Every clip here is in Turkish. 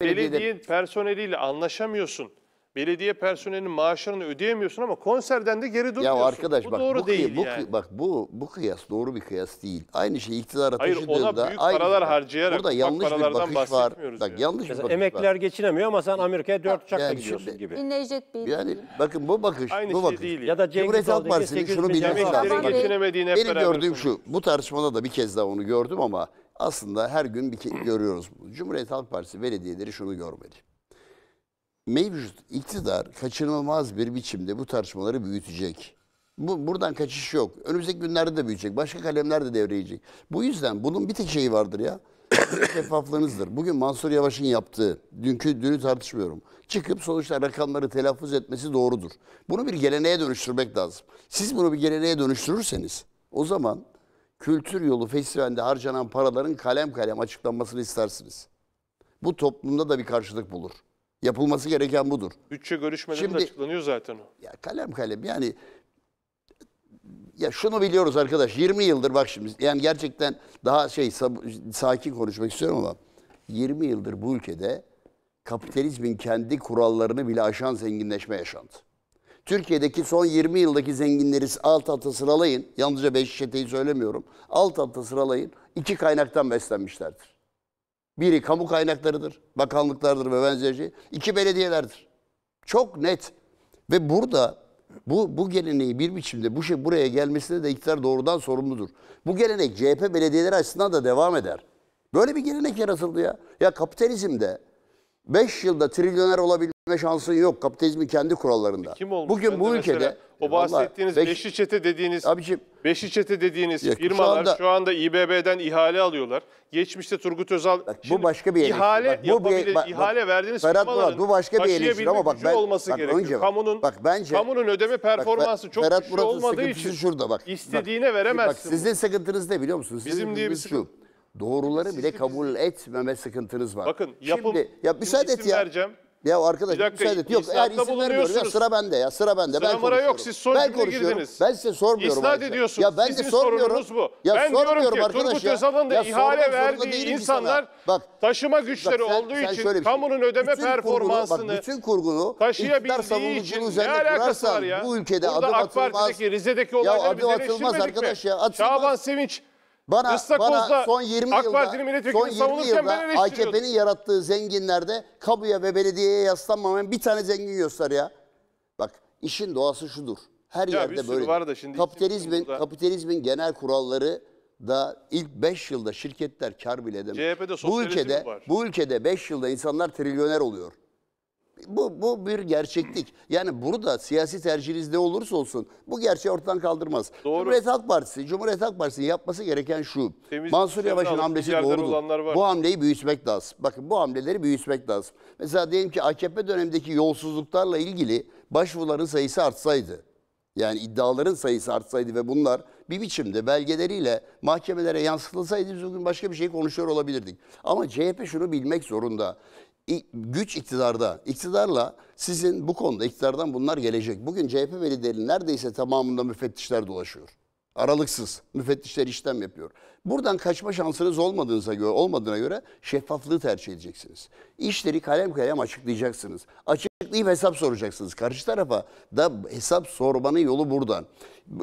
belediye personeliyle anlaşamıyorsun. Belediye personelinin maaşlarını ödeyemiyorsun ama konserden de geri durmuyorsun. Ya arkadaş bu bak doğru bu, değil bu, yani. bak bu bu kıyas doğru bir kıyas değil. Aynı şey iktidara Hayır, ona büyük aynı, şey. harcayarak burada yanlış bir bakış var. Bak yani. yanlış Mesela bir bakış emekliler var. geçinemiyor ama sen Amerika'ya dört uçakla yani gidiyorsun şimdi, gibi. Necdet Bey. Yani bakın bu bakış aynı bu şey bakış. Değil. Ya da Cumhuriyet Halk Partisi'nin şunu bilmesi lazım. Benim gördüğüm şu. Bu tartışmada da bir kez daha onu gördüm ama aslında her gün bir görüyoruz bunu. Cumhuriyet Halk Partisi belediyeleri şunu görmedi. Mevcut iktidar kaçınılmaz bir biçimde bu tartışmaları büyütecek. Bu, buradan kaçış yok. Önümüzdeki günlerde de büyüyecek. Başka kalemler de devreyecek. Bu yüzden bunun bir tek şeyi vardır ya. şeffaflığınızdır. Bugün Mansur Yavaş'ın yaptığı, dünkü dünü tartışmıyorum. Çıkıp sonuçta rakamları telaffuz etmesi doğrudur. Bunu bir geleneğe dönüştürmek lazım. Siz bunu bir geleneğe dönüştürürseniz o zaman kültür yolu festivalinde harcanan paraların kalem kalem açıklanmasını istersiniz. Bu toplumda da bir karşılık bulur. Yapılması gereken budur. Bütçe görüşmelerinde açıklanıyor zaten o. Ya kalem kalem yani ya şunu biliyoruz arkadaş 20 yıldır bak şimdi yani gerçekten daha şey sakin konuşmak istiyorum ama 20 yıldır bu ülkede kapitalizmin kendi kurallarını bile aşan zenginleşme yaşandı. Türkiye'deki son 20 yıldaki zenginleri alt alta sıralayın. Yalnızca Beşiktaş'ı söylemiyorum. Alt alta sıralayın. İki kaynaktan beslenmişlerdir. Biri kamu kaynaklarıdır, bakanlıklardır ve benzeri şey. İki belediyelerdir. Çok net. Ve burada bu, bu geleneği bir biçimde bu şey buraya gelmesine de iktidar doğrudan sorumludur. Bu gelenek CHP belediyeleri açısından da devam eder. Böyle bir gelenek yaratıldı ya. Ya kapitalizmde 5 yılda trilyoner olabilme şansın yok kapitalizmin kendi kurallarında. Kim olmuş? Bugün bu ülkede o bahsettiğiniz beş, beşli çete dediğiniz abicim, beşli çete dediğiniz ya, firmalar şu anda, şu anda İBB'den ihale alıyorlar. Geçmişte Turgut Özal bak, bu başka bir ihale bak, bu bir, bak, ihale verdiğiniz Ferhat Murat bu başka bir eleştiri ama bak ben olması bak, gerekiyor. Önce, kamunun bak bence kamunun ödeme performansı bak, çok düşük güçlü olmadığı için şurada bak. istediğine bak, veremezsin. Bak, sizin sıkıntınız ne biliyor musunuz? Sizin Bizim diye bir şu doğruları bile kabul etmeme sıkıntınız var. Bakın yapım, Şimdi, ya müsaade et ya. Vereceğim. Ya arkadaş bir dakika, müsaade et. Yok eğer isim vermiyorum ya sıra bende ya sıra bende. Sıra ben mara yok siz son girdiniz. Ben size sormuyorum. İsnat arkadaşlar. ediyorsunuz. Ya ben de sormuyorum. bu. Ya ben sormuyorum diyorum ki Turgut Özal'ın da ihale verdiği insanlar bak, taşıma güçleri bak, sen, olduğu sen için şey. kamunun ödeme bütün performansını kurgunu, bak, bütün kurgunu taşıyabildiği için üzerinde alakası var ya? Bu ülkede Burada adım AK Parti'deki Rize'deki olayları bize eleştirmedik mi? Şaban Sevinç bana, bana son 20 AK Parti'nin yılda, son 20 yılda eleştiriyordun. AKP'nin yarattığı zenginlerde kamuya ve belediyeye yaslanmamayan bir tane zengin göster ya. Bak işin doğası şudur. Her Ya yerde böyle. var da şimdi kapitalizmin, İstanbul'da- kapitalizmin genel kuralları da ilk 5 yılda şirketler kar bile edemez. CHP'de bu ülkede var. bu ülkede 5 yılda insanlar trilyoner oluyor. Bu, bu bir gerçeklik. Yani burada siyasi tercihiniz ne olursa olsun bu gerçeği ortadan kaldırmaz. Doğru. Cumhuriyet Halk Partisi, Cumhuriyet Halk Partisi'nin yapması gereken şu. Temiz Mansur Yavaş'ın hamlesi doğrudur. Bu hamleyi büyütmek lazım. Bakın bu hamleleri büyütmek lazım. Mesela diyelim ki AKP dönemindeki yolsuzluklarla ilgili başvuruların sayısı artsaydı. Yani iddiaların sayısı artsaydı ve bunlar bir biçimde belgeleriyle mahkemelere yansıtılsaydı biz bugün başka bir şey konuşuyor olabilirdik. Ama CHP şunu bilmek zorunda güç iktidarda. iktidarla sizin bu konuda iktidardan bunlar gelecek. Bugün CHP velilerinin neredeyse tamamında müfettişler dolaşıyor. Aralıksız müfettişler işlem yapıyor. Buradan kaçma şansınız olmadığınıza göre, olmadığına göre şeffaflığı tercih edeceksiniz. İşleri kalem kalem açıklayacaksınız. Açıklayıp hesap soracaksınız. Karşı tarafa da hesap sormanın yolu buradan.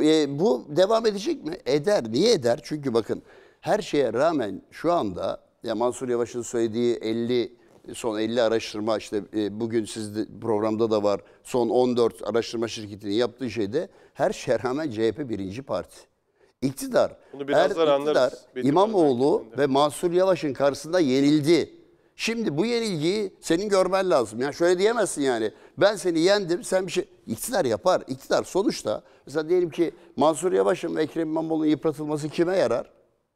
E, bu devam edecek mi? Eder. Niye eder? Çünkü bakın her şeye rağmen şu anda ya Mansur Yavaş'ın söylediği 50 son 50 araştırma işte e, bugün siz de programda da var son 14 araştırma şirketinin yaptığı şeyde her şeye CHP birinci parti. İktidar, Bunu her iktidar İmamoğlu ve Mansur Yavaş'ın karşısında yenildi. Şimdi bu yenilgiyi senin görmen lazım. Yani şöyle diyemezsin yani. Ben seni yendim, sen bir şey... İktidar yapar. İktidar sonuçta. Mesela diyelim ki Mansur Yavaş'ın ve Ekrem İmamoğlu'nun yıpratılması kime yarar?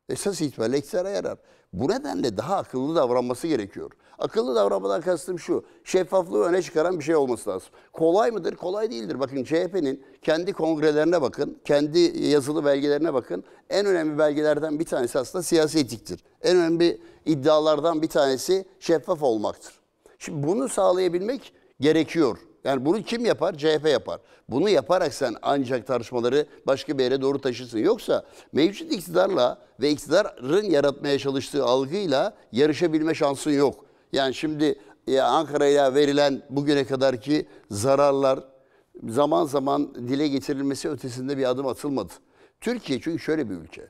Esas itibariyle iktidara yarar. Bu nedenle daha akıllı davranması gerekiyor. Akıllı davranmadan kastım şu, şeffaflığı öne çıkaran bir şey olması lazım. Kolay mıdır? Kolay değildir. Bakın CHP'nin kendi kongrelerine bakın, kendi yazılı belgelerine bakın. En önemli belgelerden bir tanesi aslında siyasi etiktir. En önemli iddialardan bir tanesi şeffaf olmaktır. Şimdi bunu sağlayabilmek gerekiyor. Yani bunu kim yapar? CHP yapar. Bunu yaparak sen ancak tartışmaları başka bir yere doğru taşırsın. Yoksa mevcut iktidarla ve iktidarın yaratmaya çalıştığı algıyla yarışabilme şansın yok. Yani şimdi ya e, Ankara'ya verilen bugüne kadarki zararlar zaman zaman dile getirilmesi ötesinde bir adım atılmadı. Türkiye çünkü şöyle bir ülke.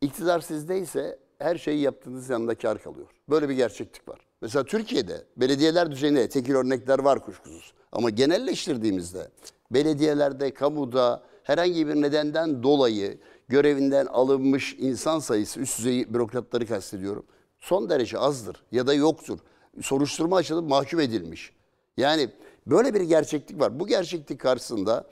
İktidar sizdeyse her şeyi yaptığınız yanında kar kalıyor. Böyle bir gerçeklik var. Mesela Türkiye'de belediyeler düzeyinde tekil örnekler var kuşkusuz. Ama genelleştirdiğimizde belediyelerde, kamuda herhangi bir nedenden dolayı görevinden alınmış insan sayısı, üst düzey bürokratları kastediyorum, son derece azdır ya da yoktur. Soruşturma açılıp mahkum edilmiş. Yani böyle bir gerçeklik var. Bu gerçeklik karşısında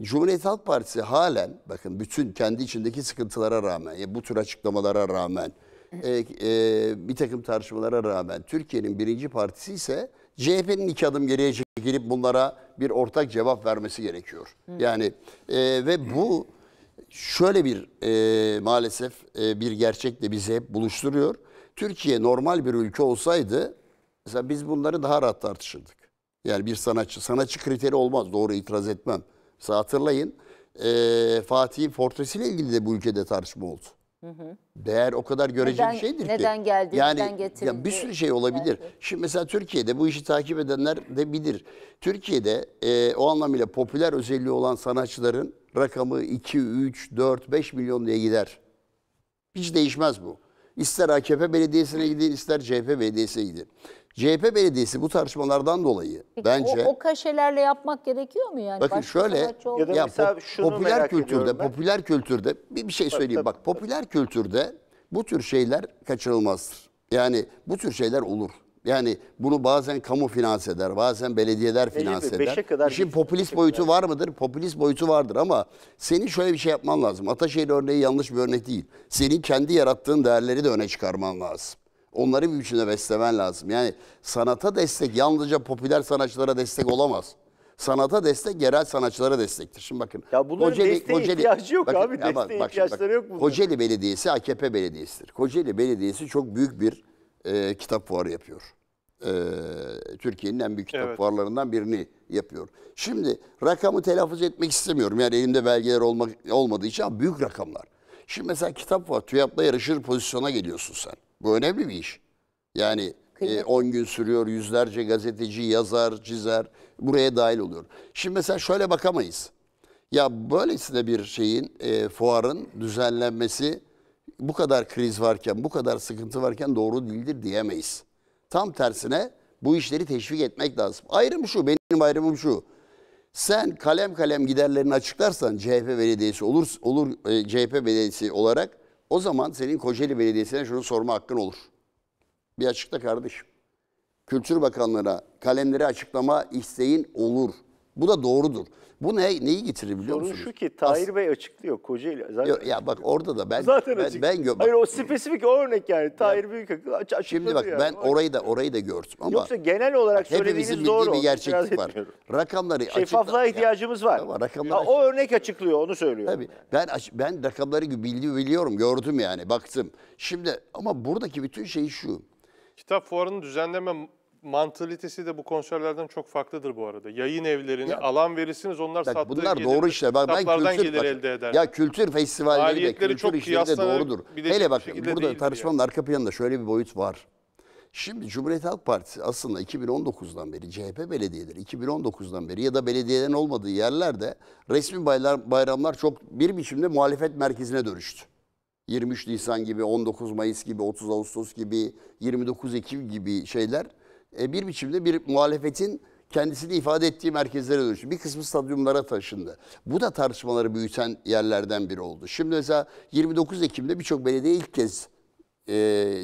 Cumhuriyet Halk Partisi halen bakın bütün kendi içindeki sıkıntılara rağmen, bu tür açıklamalara rağmen e, e, bir takım tartışmalara rağmen Türkiye'nin birinci partisi ise CHP'nin iki adım geriye çekilip bunlara bir ortak cevap vermesi gerekiyor. Hı. Yani e, ve bu şöyle bir e, maalesef e, bir gerçekle bizi hep buluşturuyor. Türkiye normal bir ülke olsaydı mesela biz bunları daha rahat tartışırdık. Yani bir sanatçı, sanatçı kriteri olmaz doğru itiraz etmem. Mesela hatırlayın e, Fortresi ile ilgili de bu ülkede tartışma oldu. Değer o kadar görece bir şeydir neden ki. Neden geldi, yani, neden getirildi. Ya bir sürü şey olabilir. Belki. Şimdi mesela Türkiye'de bu işi takip edenler de bilir. Türkiye'de e, o anlamıyla popüler özelliği olan sanatçıların rakamı 2, 3, 4, 5 milyon diye gider. Hiç değişmez bu. İster AKP belediyesine gidin, ister CHP belediyesine gidin. CHP belediyesi bu tartışmalardan dolayı Peki, bence... O, o kaşelerle yapmak gerekiyor mu yani? Bakın Başka şöyle, ya, ya pop, popüler kültürde, popüler kültürde bir, bir şey söyleyeyim bak. popüler kültürde bu tür şeyler kaçınılmazdır. Yani bu tür şeyler olur. Yani bunu bazen kamu finans eder, bazen belediyeler finans Elbette, eder. Kadar İşin popülist boyutu kadar. var mıdır? Popülist boyutu vardır ama senin şöyle bir şey yapman lazım. Ataşehir örneği yanlış bir örnek değil. Senin kendi yarattığın değerleri de öne çıkarman lazım. Onları bir biçimde beslemen lazım. Yani sanata destek yalnızca popüler sanatçılara destek olamaz sanata destek yerel sanatçılara destektir. Şimdi bakın. Ya bunların Kocaeli, desteğe Kocaeli, ihtiyacı yok bakın, abi. Desteğe bak, bak, ihtiyaçları bak, yok bunların. Kocaeli Belediyesi AKP Belediyesi'dir. Kocaeli Belediyesi çok büyük bir e, kitap fuarı yapıyor e, Türkiye'nin en büyük kitap evet. fuarlarından birini yapıyor. Şimdi rakamı telaffuz etmek istemiyorum. Yani elimde belgeler olmak, olmadığı için ama büyük rakamlar. Şimdi mesela kitap var. TÜYAP'la yarışır pozisyona geliyorsun sen. Bu önemli bir iş. Yani 10 e, gün sürüyor. Yüzlerce gazeteci, yazar, çizer buraya dahil oluyor. Şimdi mesela şöyle bakamayız. Ya böylesine bir şeyin, e, fuarın düzenlenmesi bu kadar kriz varken, bu kadar sıkıntı varken doğru değildir diyemeyiz. Tam tersine bu işleri teşvik etmek lazım. Ayrım şu, benim ayrımım şu. Sen kalem kalem giderlerini açıklarsan CHP belediyesi olur, olur e, CHP belediyesi olarak o zaman senin Kocaeli Belediyesi'ne şunu sorma hakkın olur. Bir açıkla kardeşim. Kültür Bakanlığı'na kalemleri açıklama isteğin olur. Bu da doğrudur. Bu ne, neyi getirir biliyor Sorun musunuz? şu ki Tahir As- Bey açıklıyor. Kocaeli. Zaten ya, ya bak orada da ben zaten ben, ben, gö- bak, Hayır o spesifik o örnek yani. Tahir Büyükakıl aç- açıkladı Şimdi bak yani. ben orayı da orayı da gördüm ama Yoksa genel olarak hepimizin söylediğiniz doğru. bildiği bir gerçeklik var. Rakamları açıkla- Şeffaflığa ihtiyacımız var. Ama rakamları o örnek açıklıyor onu söylüyor. Tabii ben aç- ben rakamları bildi biliyorum, gördüm yani, baktım. Şimdi ama buradaki bütün şey şu. Kitap fuarının düzenleme mantalitesi de bu konserlerden çok farklıdır bu arada. Yayın evlerini yani, alan verirsiniz onlar bak, sattığı bunlar doğru işte. Bak, ben kültür, gelir bak, elde eder. Ya kültür festivalleri de kültür çok işleri de doğrudur. Hele bak burada tartışmanın yani. arka planında şöyle bir boyut var. Şimdi Cumhuriyet Halk Partisi aslında 2019'dan beri CHP belediyeleri 2019'dan beri ya da belediyeden olmadığı yerlerde resmi bayram, bayramlar çok bir biçimde muhalefet merkezine dönüştü. 23 Nisan gibi, 19 Mayıs gibi, 30 Ağustos gibi, 29 Ekim gibi şeyler e, bir biçimde bir muhalefetin kendisini ifade ettiği merkezlere dönüştü. Bir kısmı stadyumlara taşındı. Bu da tartışmaları büyüten yerlerden biri oldu. Şimdi mesela 29 Ekim'de birçok belediye ilk kez e,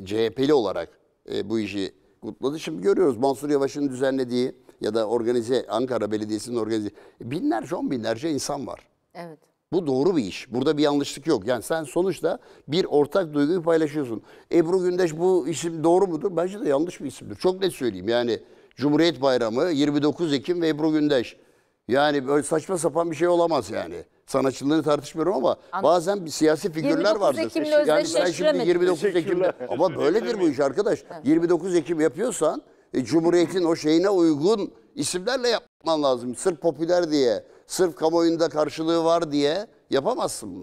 CHP'li olarak e, bu işi kutladı. Şimdi görüyoruz Mansur Yavaş'ın düzenlediği ya da organize Ankara Belediyesi'nin organize binlerce on binlerce insan var. Evet. Bu doğru bir iş. Burada bir yanlışlık yok. Yani sen sonuçta bir ortak duyguyu paylaşıyorsun. Ebru Gündeş bu isim doğru mudur? Bence de yanlış bir isimdir. Çok net söyleyeyim. Yani Cumhuriyet Bayramı 29 Ekim ve Ebru Gündeş. Yani böyle saçma sapan bir şey olamaz yani. Sanatçılığını tartışmıyorum ama bazen bir siyasi figürler 29 vardır. Ekim'le Yani sen şimdi 29 Ekim'de ama böyledir bu iş arkadaş. 29 Ekim yapıyorsan e, Cumhuriyet'in o şeyine uygun isimlerle yapman lazım. Sırf popüler diye, sırf kamuoyunda karşılığı var diye yapamazsın bunu.